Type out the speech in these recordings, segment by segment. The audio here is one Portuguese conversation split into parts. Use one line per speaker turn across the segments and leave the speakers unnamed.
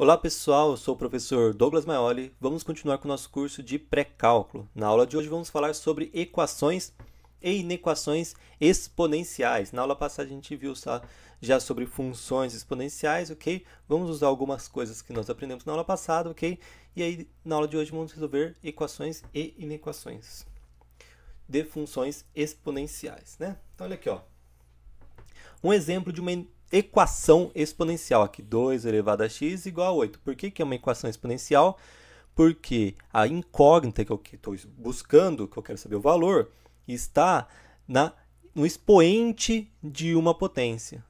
Olá pessoal, eu sou o professor Douglas Maioli. Vamos continuar com o nosso curso de pré-cálculo. Na aula de hoje vamos falar sobre equações e inequações exponenciais. Na aula passada a gente viu já sobre funções exponenciais, ok? Vamos usar algumas coisas que nós aprendemos na aula passada, ok? E aí na aula de hoje vamos resolver equações e inequações de funções exponenciais, né? Então olha aqui, ó. Um exemplo de uma equação exponencial. Aqui, 2 elevado a x igual a 8. Por que, que é uma equação exponencial? Porque a incógnita que eu estou buscando, que eu quero saber o valor, está na, no expoente de uma potência.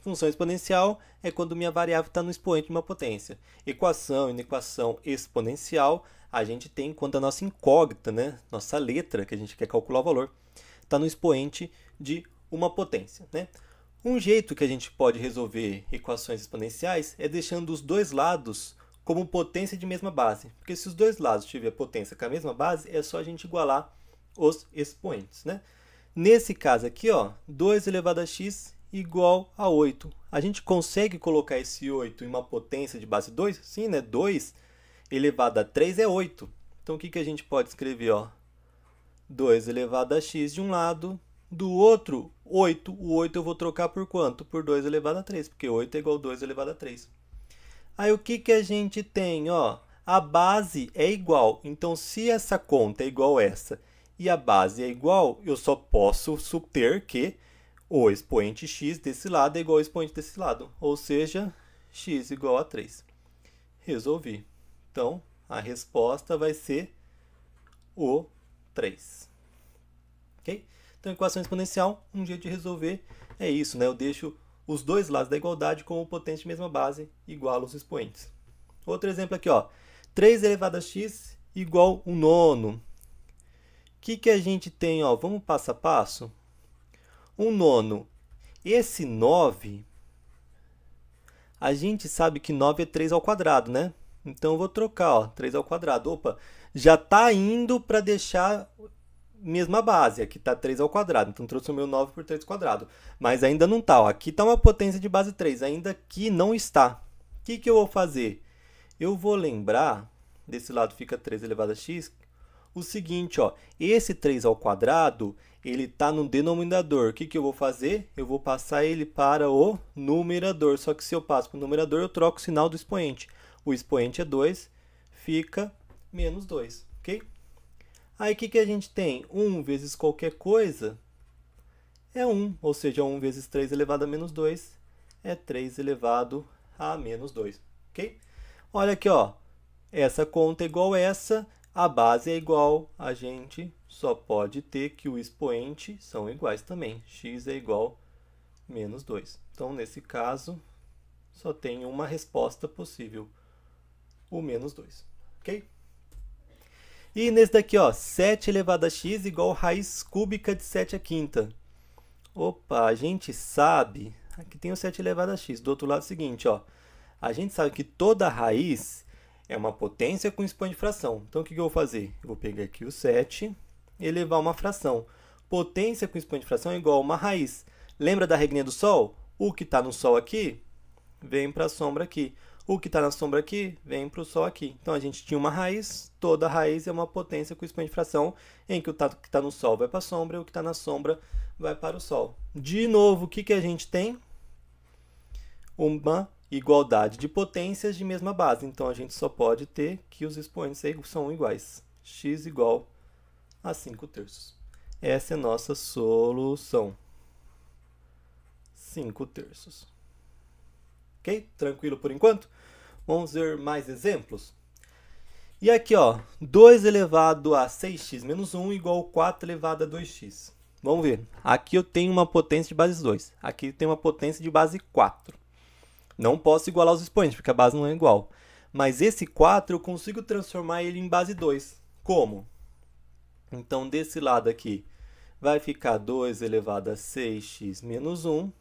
Função exponencial é quando minha variável está no expoente de uma potência. Equação e equação exponencial, a gente tem quando a nossa incógnita, né? nossa letra que a gente quer calcular o valor, está no expoente de uma potência. Né? Um jeito que a gente pode resolver equações exponenciais é deixando os dois lados como potência de mesma base. Porque se os dois lados tiverem potência com a mesma base, é só a gente igualar os expoentes, né? Nesse caso aqui, ó, 2 elevado a x igual a 8. A gente consegue colocar esse 8 em uma potência de base 2? Sim, né? 2 elevado a 3 é 8. Então, o que, que a gente pode escrever? Ó? 2 elevado a x de um lado do outro, 8. O 8 eu vou trocar por quanto? Por 2 elevado a 3, porque 8 é igual a 2 elevado a 3. Aí o que, que a gente tem? Ó, a base é igual. Então, se essa conta é igual a essa e a base é igual, eu só posso subter que o expoente x desse lado é igual ao expoente desse lado. Ou seja, x igual a 3. Resolvi. Então, a resposta vai ser o 3. Ok? Então, equação exponencial, um jeito de resolver é isso, né? Eu deixo os dois lados da igualdade com o potente de mesma base igual aos expoentes. Outro exemplo aqui, ó. 3 elevado a x igual a 1 nono. O que, que a gente tem? Ó? Vamos passo a passo? 1 nono. Esse 9, a gente sabe que 9 é 3 ao quadrado, né? Então, eu vou trocar ó, 3 ao quadrado. Opa, já está indo para deixar mesma base. Aqui está 3 ao quadrado, então trouxe o meu 9 por 3 quadrado. Mas ainda não está. Aqui está uma potência de base 3, ainda aqui não está. O que, que eu vou fazer? Eu vou lembrar, desse lado fica 3 elevado a x, o seguinte, ó, esse 3 ao quadrado, ele está no denominador. O que, que eu vou fazer? Eu vou passar ele para o numerador. Só que se eu passo para o numerador, eu troco o sinal do expoente. O expoente é 2, fica menos 2, ok? Aí o que, que a gente tem? 1 vezes qualquer coisa é 1, ou seja, 1 vezes 3 elevado a menos 2 é 3 elevado a menos 2, ok? Olha aqui, ó, essa conta é igual a essa, a base é igual, a gente só pode ter que o expoente são iguais também, x é igual a menos 2. Então, nesse caso, só tem uma resposta possível, o menos 2, ok? E nesse daqui, ó, 7 elevado a x igual raiz cúbica de 7 a quinta. Opa, a gente sabe... Aqui tem o 7 elevado a x. Do outro lado é o seguinte, ó. A gente sabe que toda raiz é uma potência com expoente de fração. Então, o que eu vou fazer? Eu vou pegar aqui o 7 elevar uma fração. Potência com expoente de fração é igual a uma raiz. Lembra da regrinha do Sol? O que está no Sol aqui, vem para a sombra aqui. O que está na sombra aqui vem para o Sol aqui. Então a gente tinha uma raiz, toda raiz é uma potência com expoente de fração, em que o que está no Sol vai para a sombra e o que está na sombra vai para o Sol. De novo, o que, que a gente tem? Uma igualdade de potências de mesma base. Então a gente só pode ter que os expoentes aí são iguais. x igual a 5 terços. Essa é a nossa solução. 5 terços. Ok? Tranquilo por enquanto? Vamos ver mais exemplos. E aqui, ó, 2 elevado a 6x menos 1 igual a 4 elevado a 2x. Vamos ver. Aqui eu tenho uma potência de base 2. Aqui tem uma potência de base 4. Não posso igualar os expoentes, porque a base não é igual. Mas esse 4 eu consigo transformar ele em base 2. Como? Então, desse lado aqui, vai ficar 2 elevado a 6x menos 1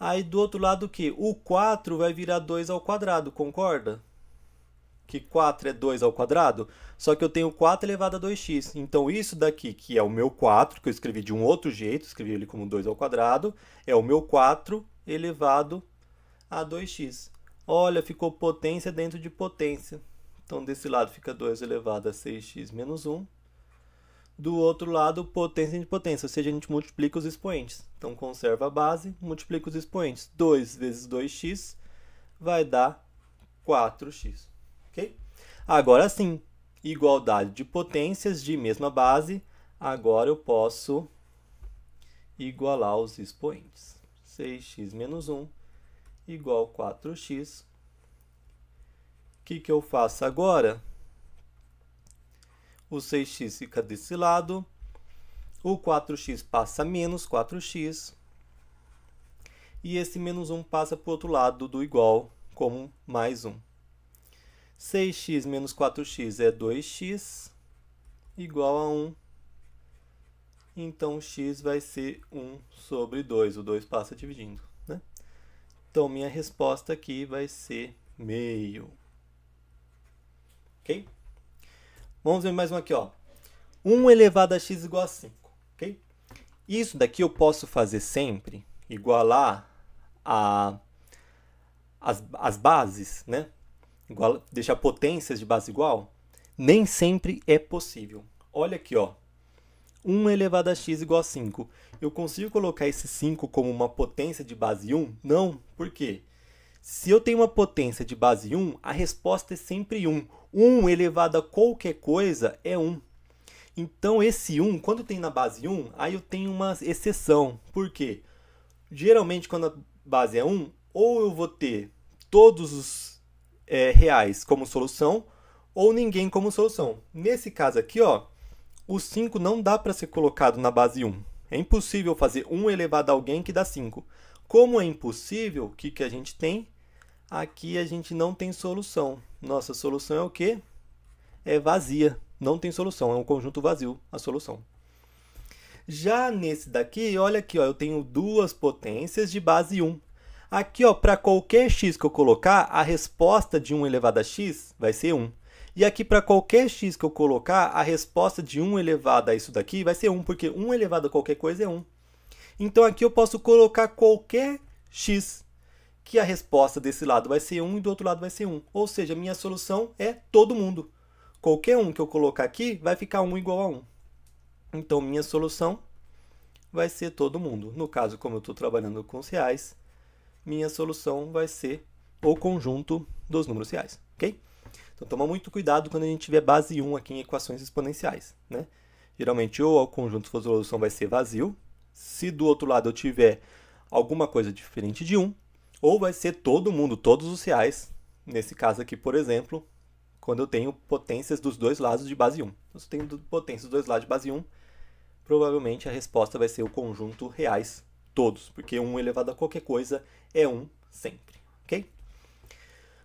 Aí do outro lado o quê? O 4 vai virar 2 ao quadrado, concorda? Que 4 é 2 ao quadrado? Só que eu tenho 4 elevado a 2x. Então isso daqui, que é o meu 4, que eu escrevi de um outro jeito, escrevi ele como 2 ao quadrado, é o meu 4 elevado a 2x. Olha, ficou potência dentro de potência. Então desse lado fica 2 elevado a 6x menos 1 do outro lado, potência de potência, ou seja, a gente multiplica os expoentes. Então, conserva a base, multiplica os expoentes. 2 vezes 2x vai dar 4x. Ok? Agora sim, igualdade de potências de mesma base. Agora eu posso igualar os expoentes. 6x menos 1 igual 4x. O que, que eu faço agora? o 6x fica desse lado, o 4x passa menos 4x, e esse menos 1 passa para o outro lado do igual, como mais 1. 6x menos 4x é 2x, igual a 1. Então, x vai ser 1 sobre 2, o 2 passa dividindo. Né? Então, minha resposta aqui vai ser meio. Ok? Vamos ver mais uma aqui, ó. 1 elevado a x igual a 5, ok? Isso daqui eu posso fazer sempre igualar a, as, as bases, né? Igual, deixar potências de base igual. Nem sempre é possível. Olha aqui, ó. 1 elevado a x igual a 5. Eu consigo colocar esse 5 como uma potência de base 1? Não, por quê? Se eu tenho uma potência de base 1, a resposta é sempre 1. 1 elevado a qualquer coisa é 1. Então, esse 1, quando tem na base 1, aí eu tenho uma exceção. Por quê? Geralmente, quando a base é 1, ou eu vou ter todos os é, reais como solução, ou ninguém como solução. Nesse caso aqui, ó, o 5 não dá para ser colocado na base 1. É impossível fazer 1 elevado a alguém que dá 5. Como é impossível, o que, que a gente tem? Aqui a gente não tem solução. Nossa solução é o quê? É vazia. Não tem solução, é um conjunto vazio a solução. Já nesse daqui, olha aqui, ó, eu tenho duas potências de base 1. Aqui, para qualquer x que eu colocar, a resposta de 1 elevado a x vai ser 1. E aqui, para qualquer x que eu colocar, a resposta de 1 elevado a isso daqui vai ser 1, porque 1 elevado a qualquer coisa é 1. Então aqui eu posso colocar qualquer x, que a resposta desse lado vai ser 1 e do outro lado vai ser 1. Ou seja, minha solução é todo mundo. Qualquer um que eu colocar aqui vai ficar 1 igual a 1. Então minha solução vai ser todo mundo. No caso, como eu estou trabalhando com os reais, minha solução vai ser o conjunto dos números reais, ok? Então toma muito cuidado quando a gente tiver base 1 aqui em equações exponenciais, né? Geralmente ou o conjunto de solução vai ser vazio, se do outro lado eu tiver alguma coisa diferente de 1, ou vai ser todo mundo, todos os reais, nesse caso aqui, por exemplo, quando eu tenho potências dos dois lados de base 1. Então, se eu tenho potências dos dois lados de base 1, provavelmente a resposta vai ser o conjunto reais todos, porque 1 elevado a qualquer coisa é 1 sempre, ok?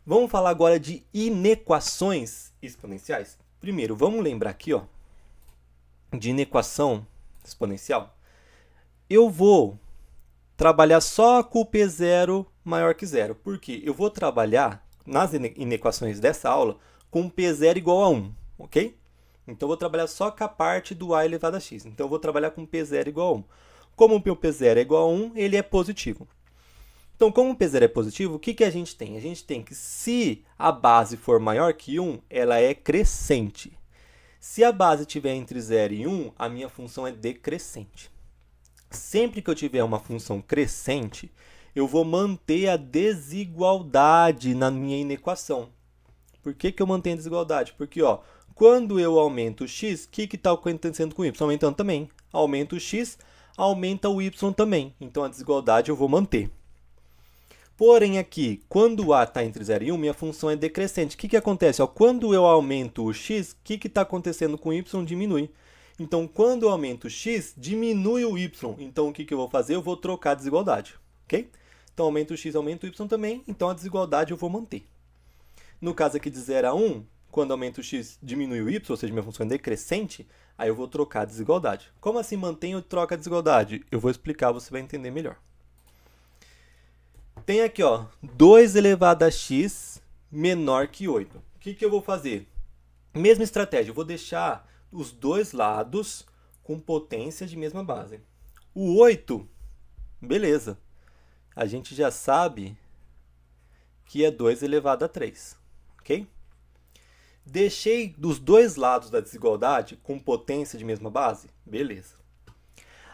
Vamos falar agora de inequações exponenciais. Primeiro, vamos lembrar aqui ó, de inequação exponencial eu vou trabalhar só com o P0 maior que zero. porque Eu vou trabalhar nas inequações dessa aula com P0 igual a 1, ok? Então, eu vou trabalhar só com a parte do a elevado a x. Então, eu vou trabalhar com P0 igual a 1. Como o P0 é igual a 1, ele é positivo. Então, como o P0 é positivo, o que, que a gente tem? A gente tem que se a base for maior que 1, ela é crescente. Se a base estiver entre 0 e 1, a minha função é decrescente sempre que eu tiver uma função crescente, eu vou manter a desigualdade na minha inequação. Por que, que eu mantenho a desigualdade? Porque ó, quando eu aumento o x, o que está acontecendo com o y? Aumentando também. Aumenta o x, aumenta o y também. Então a desigualdade eu vou manter. Porém, aqui, quando A está entre 0 e 1, minha função é decrescente. O que, que acontece? Ó, quando eu aumento o x, o que está acontecendo com o y? Diminui. Então, quando eu aumento x, diminui o y. Então, o que, que eu vou fazer? Eu vou trocar a desigualdade, ok? Então, aumento o x, aumento o y também, então a desigualdade eu vou manter. No caso aqui de 0 a 1, quando aumento o x, diminui o y, ou seja, minha função é decrescente, aí eu vou trocar a desigualdade. Como assim mantenho troca a desigualdade? Eu vou explicar, você vai entender melhor. Tem aqui, ó, 2 elevado a x menor que 8. O que, que eu vou fazer? Mesma estratégia, eu vou deixar os dois lados com potência de mesma base. O 8, beleza. A gente já sabe que é 2 elevado a 3, ok? Deixei dos dois lados da desigualdade com potência de mesma base? Beleza.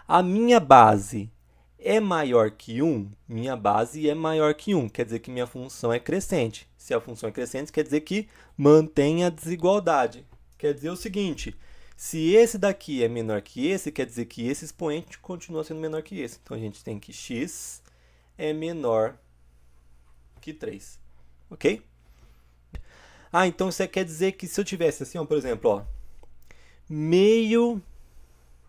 A minha base é maior que 1, minha base é maior que 1, quer dizer que minha função é crescente. Se a função é crescente, quer dizer que mantém a desigualdade quer dizer o seguinte: se esse daqui é menor que esse, quer dizer que esse expoente continua sendo menor que esse. Então a gente tem que x é menor que 3. Ok? Ah, então isso quer dizer que se eu tivesse assim, ó, por exemplo, ó, meio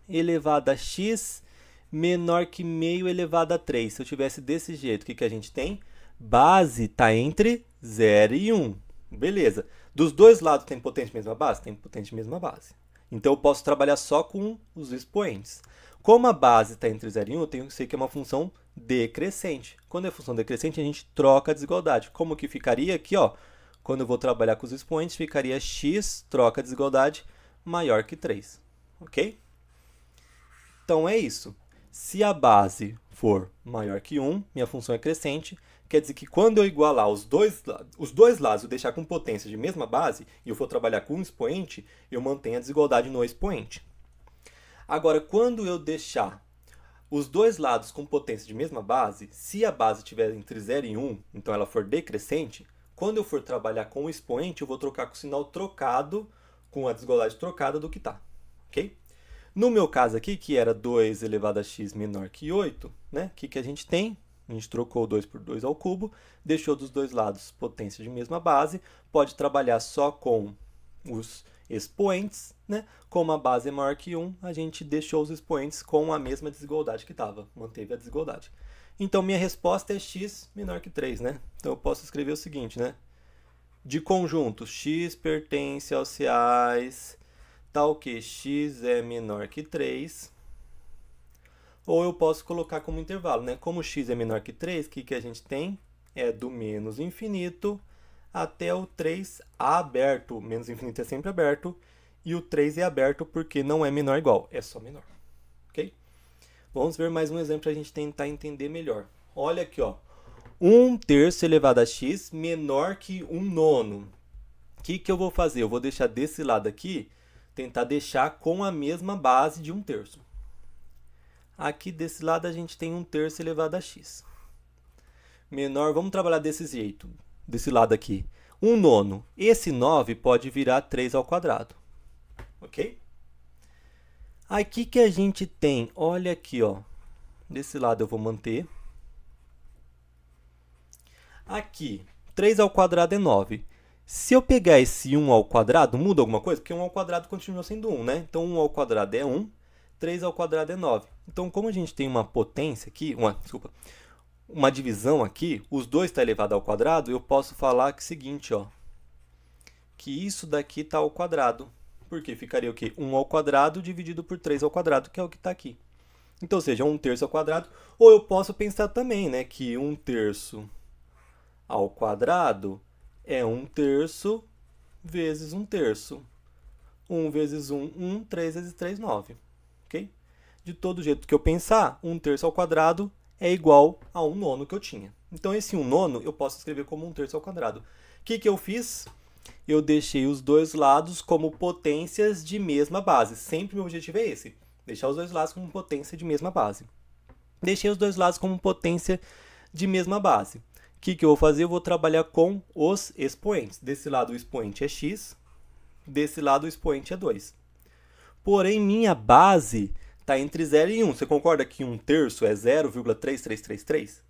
elevado a x menor que meio elevado a 3. Se eu tivesse desse jeito, o que, que a gente tem? Base está entre 0 e 1. Beleza. Dos dois lados tem potente mesma base? Tem potente mesma base. Então eu posso trabalhar só com os expoentes. Como a base está entre 0 e 1, eu tenho que ser que é uma função decrescente. Quando é função decrescente, a gente troca a desigualdade. Como que ficaria aqui, ó? Quando eu vou trabalhar com os expoentes, ficaria x troca a desigualdade maior que 3. Ok? Então é isso. Se a base for maior que 1, minha função é crescente. Quer dizer que quando eu igualar os dois, os dois lados e deixar com potência de mesma base, e eu for trabalhar com um expoente, eu mantenho a desigualdade no expoente. Agora, quando eu deixar os dois lados com potência de mesma base, se a base estiver entre 0 e 1, então ela for decrescente, quando eu for trabalhar com o expoente, eu vou trocar com o sinal trocado, com a desigualdade trocada do que está. Ok? No meu caso aqui, que era 2 elevado a x menor que 8, né? o que, que a gente tem? A gente trocou 2 por 2 ao cubo, deixou dos dois lados potência de mesma base, pode trabalhar só com os expoentes, né? Como a base é maior que 1, um, a gente deixou os expoentes com a mesma desigualdade que estava, manteve a desigualdade. Então minha resposta é x menor que 3, né? Então eu posso escrever o seguinte, né? De conjunto, x pertence aos reais tal que x é menor que 3, ou eu posso colocar como intervalo, né? Como x é menor que 3, o que, que a gente tem? É do menos infinito até o 3 aberto. Menos infinito é sempre aberto. E o 3 é aberto porque não é menor igual, é só menor. Ok? Vamos ver mais um exemplo para a gente tentar entender melhor. Olha aqui, ó. 1 terço elevado a x menor que 1 nono. O que, que eu vou fazer? Eu vou deixar desse lado aqui, tentar deixar com a mesma base de 1 terço. Aqui desse lado a gente tem 1 terço elevado a x. Menor, vamos trabalhar desse jeito, desse lado aqui. 1 nono. Esse 9 pode virar 3 ao quadrado. Ok? Aqui que a gente tem, olha aqui, ó. Desse lado eu vou manter. Aqui, 3 ao quadrado é 9. Se eu pegar esse 1 ao quadrado, muda alguma coisa? Porque 1 ao quadrado continua sendo 1, né? Então 1 ao quadrado é 1. 3 ao quadrado é 9. Então, como a gente tem uma potência aqui, uma, desculpa, uma divisão aqui, os dois está elevado ao quadrado, eu posso falar que é o seguinte, ó, que isso daqui está ao quadrado. Porque ficaria o quê? 1 ao quadrado dividido por 3 ao quadrado, que é o que está aqui. Então, seja 1 terço ao quadrado. Ou eu posso pensar também né, que 1 terço ao quadrado é 1 terço vezes 1 terço. 1 vezes 1, 1. 3 vezes 3, 9 ok? De todo jeito que eu pensar, 1 terço ao quadrado é igual a 1 nono que eu tinha. Então, esse 1 nono eu posso escrever como 1 terço ao quadrado. O que, que eu fiz? Eu deixei os dois lados como potências de mesma base. Sempre meu objetivo é esse, deixar os dois lados como potência de mesma base. Deixei os dois lados como potência de mesma base. O que, que eu vou fazer? Eu vou trabalhar com os expoentes. Desse lado o expoente é x, desse lado o expoente é 2. Porém, minha base está entre 0 e 1. Você concorda que um terço é 0,3333?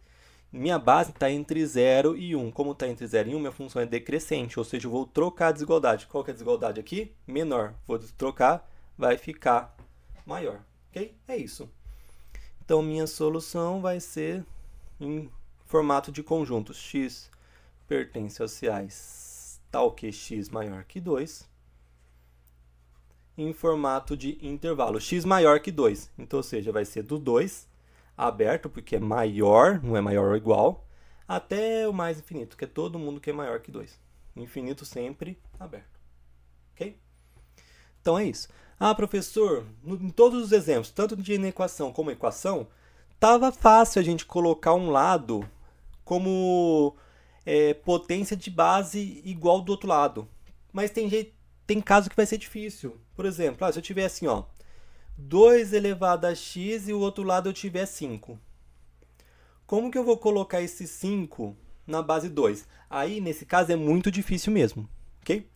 Minha base está entre 0 e 1. Como está entre 0 e 1, minha função é decrescente, ou seja, eu vou trocar a desigualdade. Qual que é a desigualdade aqui? Menor. Vou trocar, vai ficar maior. Ok? É isso. Então, minha solução vai ser em formato de conjunto. x pertence aos reais tal que x maior que 2 em formato de intervalo, x maior que 2. Então, ou seja, vai ser do 2 aberto, porque é maior, não é maior ou igual, até o mais infinito, que é todo mundo que é maior que 2. Infinito sempre aberto. Ok? Então é isso. Ah, professor, no, em todos os exemplos, tanto de inequação como equação, tava fácil a gente colocar um lado como é, potência de base igual do outro lado. Mas tem jeito tem caso que vai ser difícil. Por exemplo, ah, se eu tiver assim, ó, 2 elevado a x e o outro lado eu tiver 5. Como que eu vou colocar esse 5 na base 2? Aí, nesse caso, é muito difícil mesmo, ok?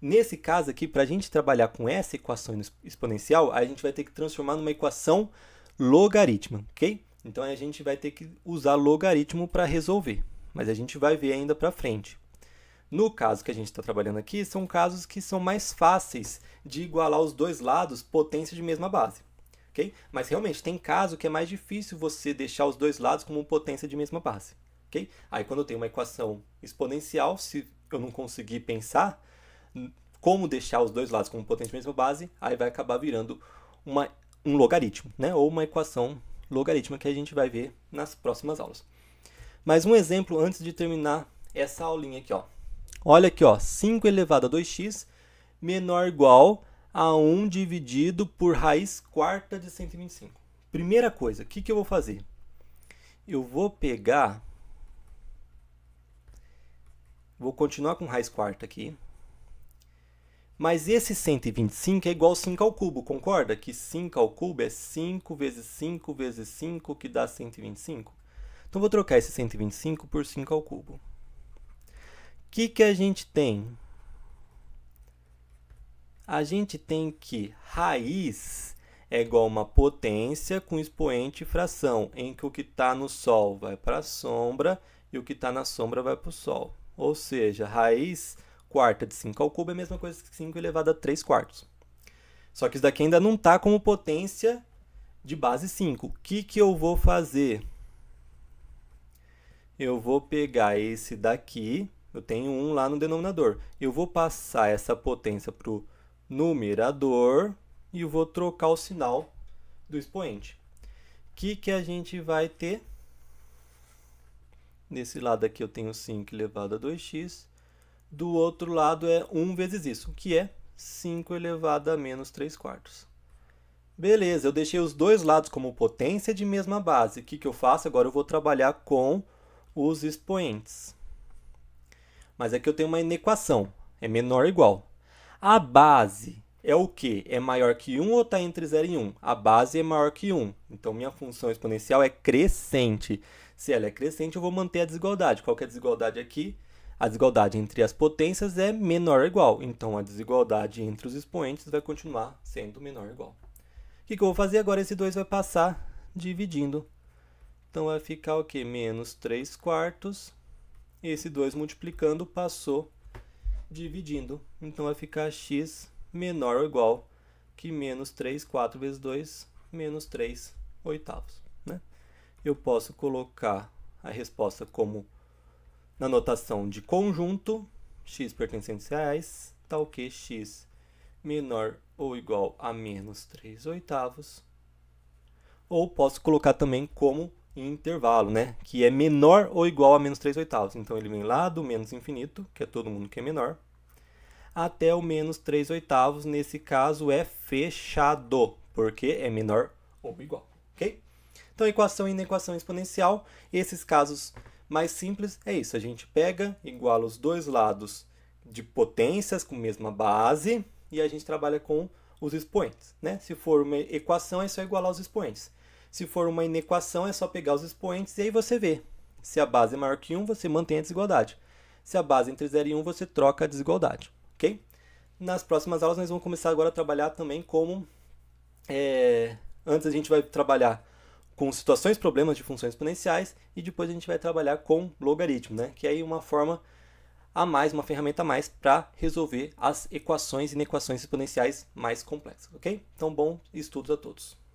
Nesse caso aqui, para a gente trabalhar com essa equação exponencial, a gente vai ter que transformar numa equação logarítmica. ok? Então, a gente vai ter que usar logaritmo para resolver. Mas a gente vai ver ainda para frente. No caso que a gente está trabalhando aqui, são casos que são mais fáceis de igualar os dois lados potências de mesma base. Okay? Mas realmente tem caso que é mais difícil você deixar os dois lados como potência de mesma base. Okay? Aí quando eu tenho uma equação exponencial, se eu não conseguir pensar como deixar os dois lados como potência de mesma base, aí vai acabar virando uma, um logaritmo, né? ou uma equação logarítmica que a gente vai ver nas próximas aulas. Mas um exemplo antes de terminar essa aulinha aqui. Ó. Olha aqui, ó, 5 elevado a 2x menor ou igual a 1 dividido por raiz quarta de 125. Primeira coisa, o que, que eu vou fazer? Eu vou pegar... Vou continuar com raiz quarta aqui. Mas esse 125 é igual 5 ao cubo, concorda? Que 5 ao cubo é 5 vezes 5 vezes 5, que dá 125. Então, vou trocar esse 125 por 5 ao cubo que, que a gente tem? A gente tem que raiz é igual uma potência com expoente e fração, em que o que está no Sol vai para a sombra e o que está na sombra vai para o Sol. Ou seja, raiz quarta de 5 ao cubo é a mesma coisa que 5 elevado a 3 quartos. Só que isso daqui ainda não está como potência de base 5. O que, que eu vou fazer? Eu vou pegar esse daqui eu tenho 1 lá no denominador. Eu vou passar essa potência para o numerador e vou trocar o sinal do expoente. O que, que a gente vai ter? Nesse lado aqui eu tenho 5 elevado a 2x. Do outro lado é 1 vezes isso, que é 5 elevado a menos 3 quartos. Beleza, eu deixei os dois lados como potência de mesma base. O que, que eu faço? Agora eu vou trabalhar com os expoentes. Mas aqui é eu tenho uma inequação. É menor ou igual. A base é o quê? É maior que 1 ou está entre 0 e 1? A base é maior que 1. Então, minha função exponencial é crescente. Se ela é crescente, eu vou manter a desigualdade. Qual que é a desigualdade aqui? A desigualdade entre as potências é menor ou igual. Então, a desigualdade entre os expoentes vai continuar sendo menor ou igual. O que, que eu vou fazer agora? Esse 2 vai passar dividindo. Então, vai ficar o quê? Menos 3 quartos esse 2 multiplicando passou dividindo. Então vai ficar x menor ou igual que menos 3, 4 vezes 2, menos 3 oitavos. Né? Eu posso colocar a resposta como na notação de conjunto, x pertencente a reais, tal que x menor ou igual a menos 3 oitavos. Ou posso colocar também como em intervalo, né? Que é menor ou igual a menos 3 oitavos. Então ele vem lá do menos infinito, que é todo mundo que é menor, até o menos 3 oitavos. Nesse caso é fechado, porque é menor ou igual, ok? Então equação e inequação exponencial, esses casos mais simples é isso. A gente pega, iguala os dois lados de potências com mesma base e a gente trabalha com os expoentes, né? Se for uma equação é só igualar os expoentes. Se for uma inequação, é só pegar os expoentes e aí você vê. Se a base é maior que 1, você mantém a desigualdade. Se a base é entre 0 e 1, você troca a desigualdade, ok? Nas próximas aulas, nós vamos começar agora a trabalhar também como... É... Antes a gente vai trabalhar com situações problemas de funções exponenciais e depois a gente vai trabalhar com logaritmo, né? que é uma forma a mais, uma ferramenta a mais para resolver as equações e inequações exponenciais mais complexas. ok? Então, bom estudos a todos!